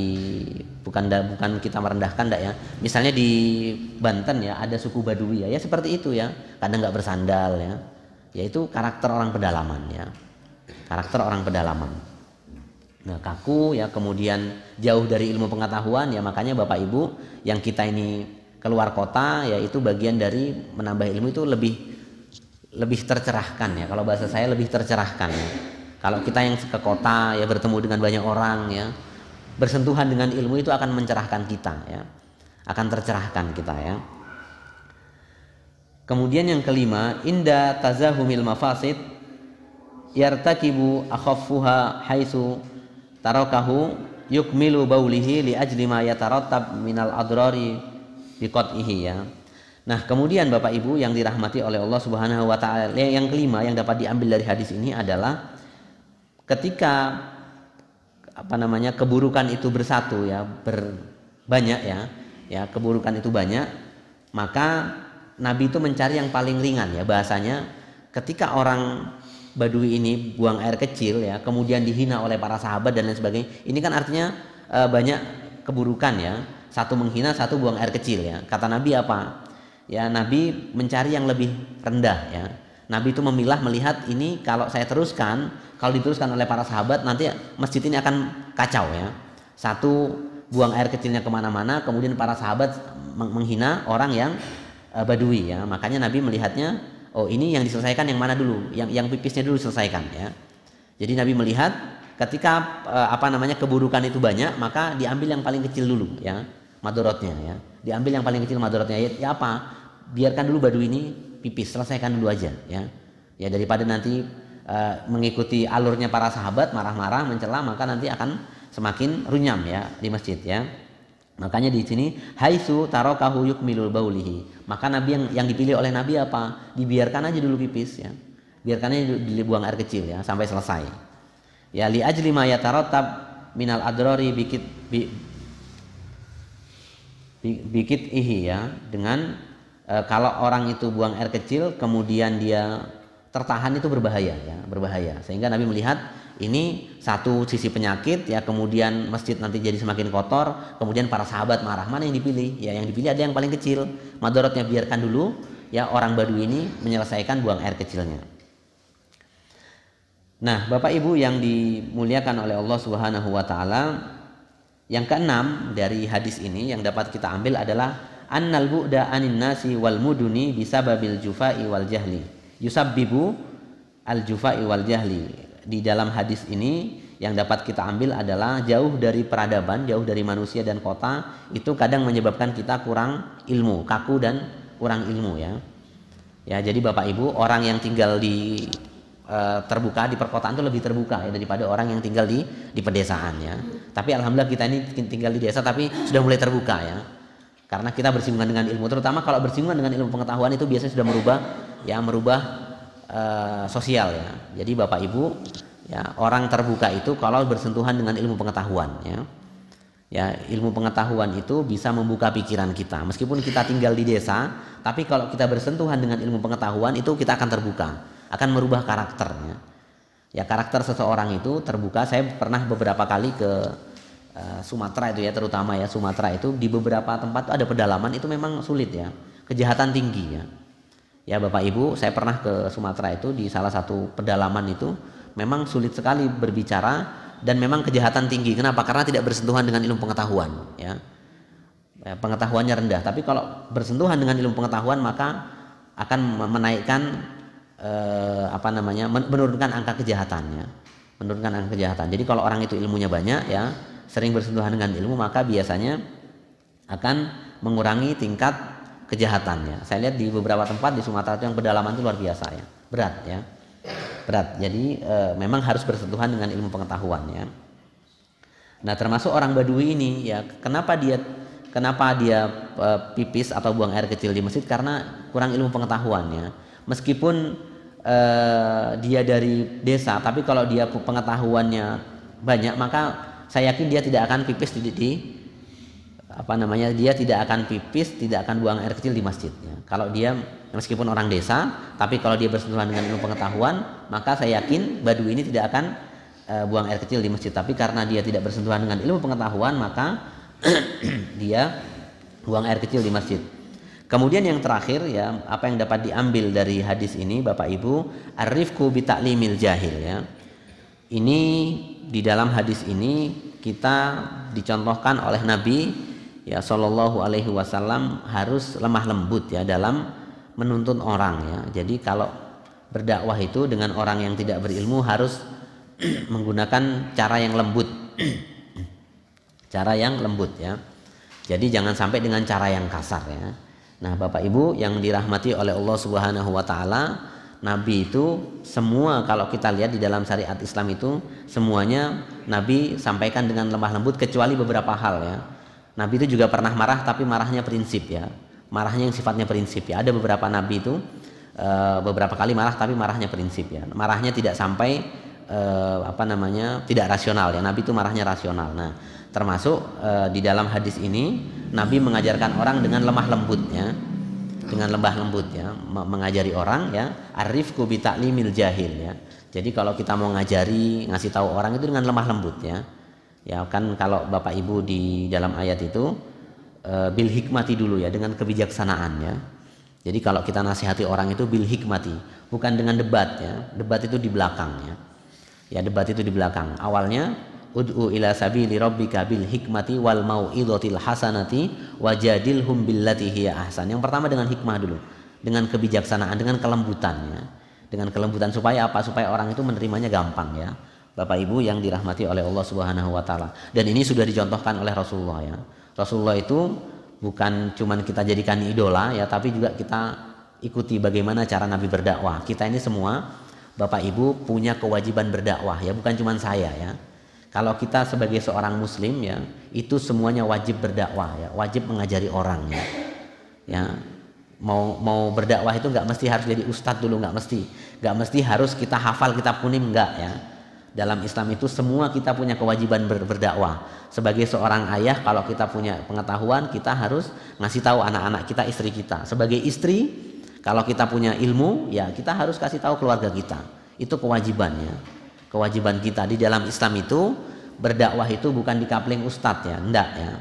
bukan da, bukan kita merendahkan dak ya. Misalnya di Banten ya ada suku Baduy ya, ya seperti itu ya. Kadang nggak bersandal ya. Yaitu karakter orang pedalaman ya. Karakter orang pedalaman nah, kaku ya kemudian jauh dari ilmu pengetahuan ya makanya bapak ibu yang kita ini keluar kota ya itu bagian dari menambah ilmu itu lebih lebih tercerahkan ya kalau bahasa saya lebih tercerahkan ya. kalau kita yang ke kota ya bertemu dengan banyak orang ya bersentuhan dengan ilmu itu akan mencerahkan kita ya akan tercerahkan kita ya kemudian yang kelima inda tazahumil mafasid yartakibu akhafuha haisu tarakahu yukmilu baulihi li ajli ma yatarattab minal adrari biqat'ihi ya. Nah, kemudian Bapak Ibu yang dirahmati oleh Allah Subhanahu wa taala, yang kelima yang dapat diambil dari hadis ini adalah ketika apa namanya keburukan itu bersatu ya, berbanyak ya. Ya, keburukan itu banyak, maka nabi itu mencari yang paling ringan ya bahasanya ketika orang Badui ini buang air kecil ya, kemudian dihina oleh para sahabat dan lain sebagainya. Ini kan artinya e, banyak keburukan ya. Satu menghina, satu buang air kecil ya. Kata Nabi apa? Ya, Nabi mencari yang lebih rendah ya. Nabi itu memilah melihat ini kalau saya teruskan, kalau diteruskan oleh para sahabat nanti masjid ini akan kacau ya. Satu buang air kecilnya kemana-mana, kemudian para sahabat menghina orang yang e, badui ya. Makanya Nabi melihatnya oh ini yang diselesaikan yang mana dulu yang yang pipisnya dulu selesaikan ya jadi Nabi melihat ketika eh, apa namanya keburukan itu banyak maka diambil yang paling kecil dulu ya madorotnya ya diambil yang paling kecil madorotnya ya, ya apa biarkan dulu badu ini pipis selesaikan dulu aja ya ya daripada nanti uh, mengikuti alurnya para sahabat marah-marah mencela maka nanti akan semakin runyam ya di masjid ya Makanya di sini haitsu tarakahu yukmilul baulihi. Maka nabi yang yang dipilih oleh nabi apa? Dibiarkan aja dulu pipis ya. Biarkan aja dibuang air kecil ya sampai selesai. Ya li ajli ma yatarattab minal adrari bikit bi, bikit ihi ya dengan e, kalau orang itu buang air kecil kemudian dia tertahan itu berbahaya ya, berbahaya. Sehingga nabi melihat ini satu sisi penyakit ya kemudian masjid nanti jadi semakin kotor kemudian para sahabat marah mana yang dipilih ya yang dipilih ada yang paling kecil madorotnya biarkan dulu ya orang badu ini menyelesaikan buang air kecilnya nah bapak ibu yang dimuliakan oleh Allah subhanahu wa ta'ala yang keenam dari hadis ini yang dapat kita ambil adalah annal bu'da anin nasi wal muduni bisababil jufai wal jahli yusabbibu al jufai wal jahli di dalam hadis ini yang dapat kita ambil adalah jauh dari peradaban, jauh dari manusia dan kota itu kadang menyebabkan kita kurang ilmu, kaku dan kurang ilmu ya. Ya, jadi Bapak Ibu, orang yang tinggal di e, terbuka di perkotaan itu lebih terbuka ya daripada orang yang tinggal di di pedesaan ya. Tapi alhamdulillah kita ini tinggal di desa tapi sudah mulai terbuka ya. Karena kita bersinggungan dengan ilmu, terutama kalau bersinggungan dengan ilmu pengetahuan itu biasanya sudah merubah ya merubah Eh, sosial ya. Jadi Bapak Ibu, ya orang terbuka itu kalau bersentuhan dengan ilmu pengetahuan ya. Ya, ilmu pengetahuan itu bisa membuka pikiran kita. Meskipun kita tinggal di desa, tapi kalau kita bersentuhan dengan ilmu pengetahuan itu kita akan terbuka, akan merubah karakternya. Ya, karakter seseorang itu terbuka. Saya pernah beberapa kali ke uh, Sumatera itu ya, terutama ya Sumatera itu di beberapa tempat ada pedalaman itu memang sulit ya, kejahatan tinggi ya Ya Bapak Ibu, saya pernah ke Sumatera itu di salah satu pedalaman itu memang sulit sekali berbicara dan memang kejahatan tinggi. Kenapa? Karena tidak bersentuhan dengan ilmu pengetahuan, ya. ya pengetahuannya rendah, tapi kalau bersentuhan dengan ilmu pengetahuan maka akan menaikkan eh, apa namanya? menurunkan angka kejahatannya, Menurunkan angka kejahatan. Jadi kalau orang itu ilmunya banyak ya, sering bersentuhan dengan ilmu maka biasanya akan mengurangi tingkat kejahatannya. Saya lihat di beberapa tempat di Sumatera itu yang pedalaman itu luar biasa ya, berat ya, berat. Jadi e, memang harus bersentuhan dengan ilmu pengetahuan ya. Nah termasuk orang Badui ini ya, kenapa dia kenapa dia e, pipis atau buang air kecil di masjid karena kurang ilmu pengetahuannya. Meskipun e, dia dari desa, tapi kalau dia pengetahuannya banyak maka saya yakin dia tidak akan pipis di, di apa namanya dia tidak akan pipis, tidak akan buang air kecil di masjidnya. Kalau dia meskipun orang desa, tapi kalau dia bersentuhan dengan ilmu pengetahuan, maka saya yakin badu ini tidak akan e, buang air kecil di masjid. Tapi karena dia tidak bersentuhan dengan ilmu pengetahuan, maka dia buang air kecil di masjid. Kemudian yang terakhir ya, apa yang dapat diambil dari hadis ini Bapak Ibu, arifku bitaklimil jahil ya. Ini di dalam hadis ini kita dicontohkan oleh Nabi ya Shallallahu Alaihi Wasallam harus lemah lembut ya dalam menuntun orang ya jadi kalau berdakwah itu dengan orang yang tidak berilmu harus menggunakan cara yang lembut cara yang lembut ya jadi jangan sampai dengan cara yang kasar ya nah bapak ibu yang dirahmati oleh Allah Subhanahu Wa Taala Nabi itu semua kalau kita lihat di dalam syariat Islam itu semuanya Nabi sampaikan dengan lemah lembut kecuali beberapa hal ya Nabi itu juga pernah marah tapi marahnya prinsip ya. Marahnya yang sifatnya prinsip ya. Ada beberapa nabi itu e, beberapa kali marah tapi marahnya prinsip ya. Marahnya tidak sampai e, apa namanya? tidak rasional ya. Nabi itu marahnya rasional. Nah, termasuk e, di dalam hadis ini Nabi mengajarkan orang dengan lemah lembutnya dengan lembah lembut ya mengajari orang ya arifku bi limil jahil ya jadi kalau kita mau ngajari ngasih tahu orang itu dengan lemah lembut ya ya kan kalau Bapak Ibu di dalam ayat itu e, bil hikmati dulu ya dengan kebijaksanaan ya jadi kalau kita nasihati orang itu bil hikmati bukan dengan debat ya debat itu di belakang ya ya debat itu di belakang awalnya ud'u ila sabili rabbika bil hikmati wal mau'idhatil hasanati wajadilhum billati hiya ahsan yang pertama dengan hikmah dulu dengan kebijaksanaan dengan kelembutan ya dengan kelembutan supaya apa supaya orang itu menerimanya gampang ya Bapak Ibu yang dirahmati oleh Allah Subhanahu wa taala. Dan ini sudah dicontohkan oleh Rasulullah ya. Rasulullah itu bukan cuman kita jadikan idola ya, tapi juga kita ikuti bagaimana cara Nabi berdakwah. Kita ini semua Bapak Ibu punya kewajiban berdakwah ya, bukan cuman saya ya. Kalau kita sebagai seorang muslim ya, itu semuanya wajib berdakwah ya, wajib mengajari orang ya. Ya, mau mau berdakwah itu nggak mesti harus jadi ustadz dulu nggak mesti nggak mesti harus kita hafal kita kuning nggak ya dalam Islam itu semua kita punya kewajiban ber berdakwah. Sebagai seorang ayah, kalau kita punya pengetahuan, kita harus ngasih tahu anak-anak kita, istri kita. Sebagai istri, kalau kita punya ilmu, ya kita harus kasih tahu keluarga kita. Itu kewajibannya. Kewajiban kita di dalam Islam itu berdakwah itu bukan dikapling ustadz ya, enggak ya.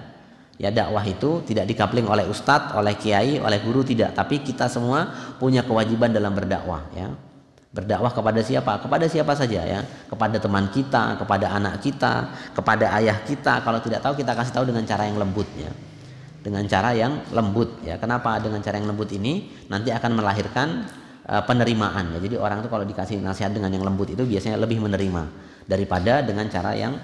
Ya dakwah itu tidak dikapling oleh ustadz, oleh kiai, oleh guru tidak, tapi kita semua punya kewajiban dalam berdakwah ya. Berdakwah kepada siapa? Kepada siapa saja ya. Kepada teman kita, kepada anak kita, kepada ayah kita. Kalau tidak tahu kita kasih tahu dengan cara yang lembut ya. Dengan cara yang lembut ya. Kenapa dengan cara yang lembut ini nanti akan melahirkan uh, penerimaan ya. Jadi orang itu kalau dikasih nasihat dengan yang lembut itu biasanya lebih menerima daripada dengan cara yang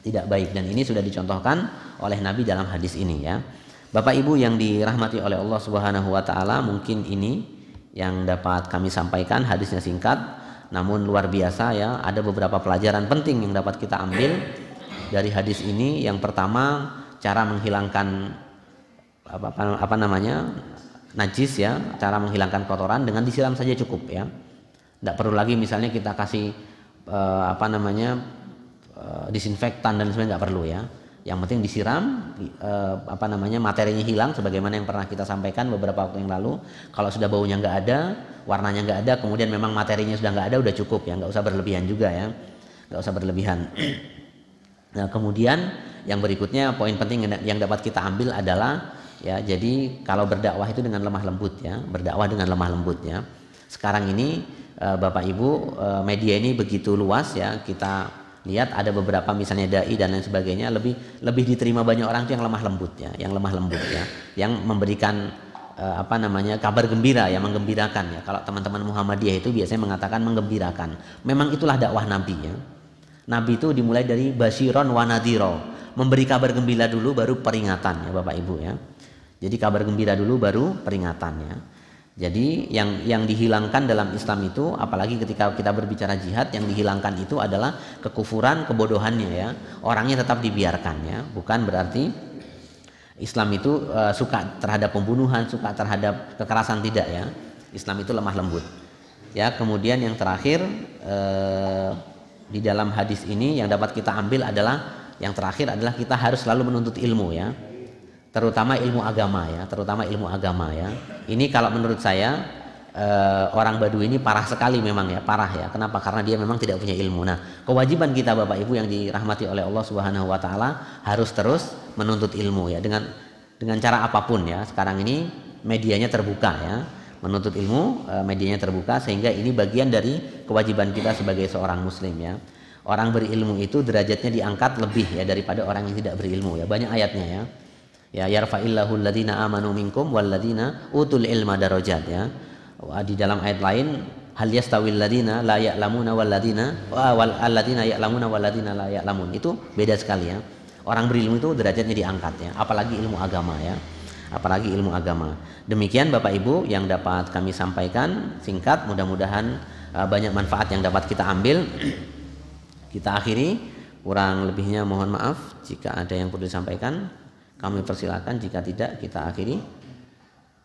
tidak baik dan ini sudah dicontohkan oleh Nabi dalam hadis ini ya. Bapak Ibu yang dirahmati oleh Allah Subhanahu wa taala mungkin ini yang dapat kami sampaikan hadisnya singkat namun luar biasa ya ada beberapa pelajaran penting yang dapat kita ambil dari hadis ini yang pertama cara menghilangkan apa, apa, apa namanya najis ya cara menghilangkan kotoran dengan disiram saja cukup ya tidak perlu lagi misalnya kita kasih eh, apa namanya eh, disinfektan dan sebagainya nggak perlu ya yang penting disiram eh, apa namanya materinya hilang sebagaimana yang pernah kita sampaikan beberapa waktu yang lalu kalau sudah baunya nggak ada warnanya nggak ada kemudian memang materinya sudah nggak ada udah cukup ya nggak usah berlebihan juga ya nggak usah berlebihan nah kemudian yang berikutnya poin penting yang dapat kita ambil adalah ya jadi kalau berdakwah itu dengan lemah lembut ya berdakwah dengan lemah lembut ya sekarang ini eh, bapak ibu eh, media ini begitu luas ya kita lihat ada beberapa misalnya dai dan lain sebagainya lebih lebih diterima banyak orang itu yang lemah lembut ya yang lemah lembut ya yang memberikan eh, apa namanya kabar gembira yang menggembirakan ya kalau teman-teman Muhammadiyah itu biasanya mengatakan menggembirakan memang itulah dakwah nabi ya nabi itu dimulai dari basiron wanadiro memberi kabar gembira dulu baru peringatan ya Bapak Ibu ya jadi kabar gembira dulu baru peringatan ya jadi yang yang dihilangkan dalam Islam itu apalagi ketika kita berbicara jihad yang dihilangkan itu adalah kekufuran, kebodohannya ya. Orangnya tetap dibiarkan ya, bukan berarti Islam itu e, suka terhadap pembunuhan, suka terhadap kekerasan tidak ya. Islam itu lemah lembut. Ya, kemudian yang terakhir e, di dalam hadis ini yang dapat kita ambil adalah yang terakhir adalah kita harus selalu menuntut ilmu ya terutama ilmu agama ya, terutama ilmu agama ya. Ini kalau menurut saya eh, orang badu ini parah sekali memang ya, parah ya. Kenapa? Karena dia memang tidak punya ilmu. Nah, kewajiban kita Bapak Ibu yang dirahmati oleh Allah Subhanahu wa taala harus terus menuntut ilmu ya dengan dengan cara apapun ya. Sekarang ini medianya terbuka ya. Menuntut ilmu eh, medianya terbuka sehingga ini bagian dari kewajiban kita sebagai seorang muslim ya. Orang berilmu itu derajatnya diangkat lebih ya daripada orang yang tidak berilmu ya. Banyak ayatnya ya ya yarfa'illahu alladhina amanu minkum walladhina utul ilma darajat ya di dalam ayat lain hal yastawil ladina la ya'lamuna walladina wal alladina ya'lamuna walladina la ya'lamun itu beda sekali ya orang berilmu itu derajatnya diangkat ya apalagi ilmu agama ya apalagi ilmu agama demikian Bapak Ibu yang dapat kami sampaikan singkat mudah-mudahan uh, banyak manfaat yang dapat kita ambil kita akhiri kurang lebihnya mohon maaf jika ada yang perlu disampaikan kami persilakan jika tidak kita akhiri.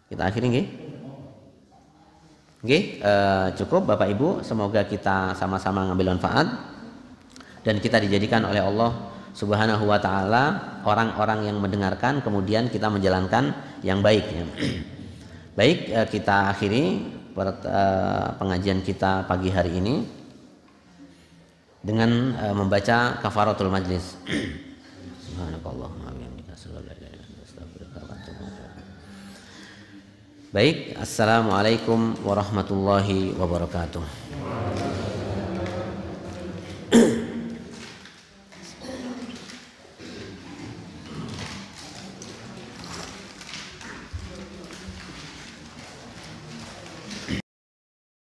Kita akhiri nggih. Nggih, eh, cukup Bapak Ibu, semoga kita sama-sama ngambil manfaat dan kita dijadikan oleh Allah Subhanahu wa taala orang-orang yang mendengarkan kemudian kita menjalankan yang baik ya. Baik, eh, kita akhiri eh, pengajian kita pagi hari ini dengan membaca kafaratul majlis. Subhanakallahumma Baik, Assalamualaikum warahmatullahi wabarakatuh.